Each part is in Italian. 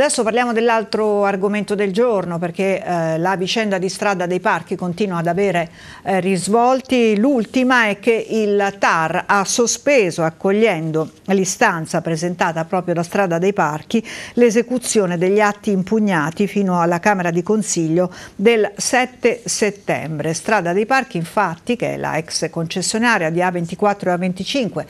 Adesso parliamo dell'altro argomento del giorno perché eh, la vicenda di strada dei parchi continua ad avere eh, risvolti. L'ultima è che il TAR ha sospeso, accogliendo l'istanza presentata proprio da strada dei parchi, l'esecuzione degli atti impugnati fino alla Camera di Consiglio del 7 settembre. Strada dei parchi infatti, che è la ex concessionaria di A24 e A25,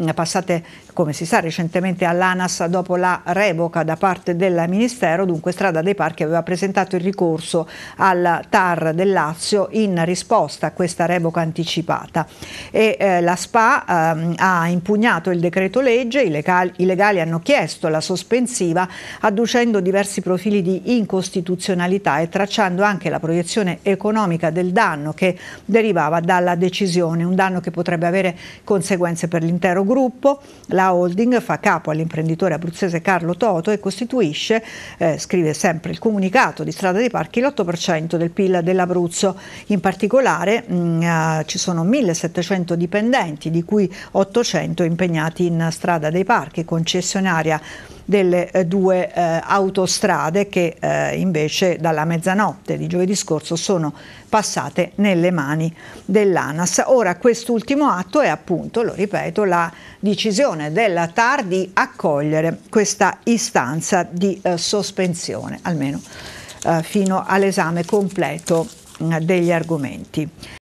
mm, passate come si sa recentemente all'ANAS dopo la revoca da parte del del Ministero, dunque Strada dei Parchi aveva presentato il ricorso al TAR del Lazio in risposta a questa revoca anticipata e eh, la SPA eh, ha impugnato il decreto legge, i legali, i legali hanno chiesto la sospensiva adducendo diversi profili di incostituzionalità e tracciando anche la proiezione economica del danno che derivava dalla decisione, un danno che potrebbe avere conseguenze per l'intero gruppo. La holding fa capo all'imprenditore abruzzese Carlo Toto e costituisce costituisce, eh, scrive sempre il comunicato di Strada dei Parchi, l'8% del PIL dell'Abruzzo. In particolare mh, mm, eh, ci sono 1700 dipendenti, di cui 800 impegnati in Strada dei Parchi, concessionaria delle eh, due eh, autostrade che eh, invece dalla mezzanotte di giovedì scorso sono passate nelle mani dell'ANAS. Ora quest'ultimo atto è appunto, lo ripeto, la decisione della TAR di accogliere questa istanza di eh, sospensione, almeno eh, fino all'esame completo mm, degli argomenti.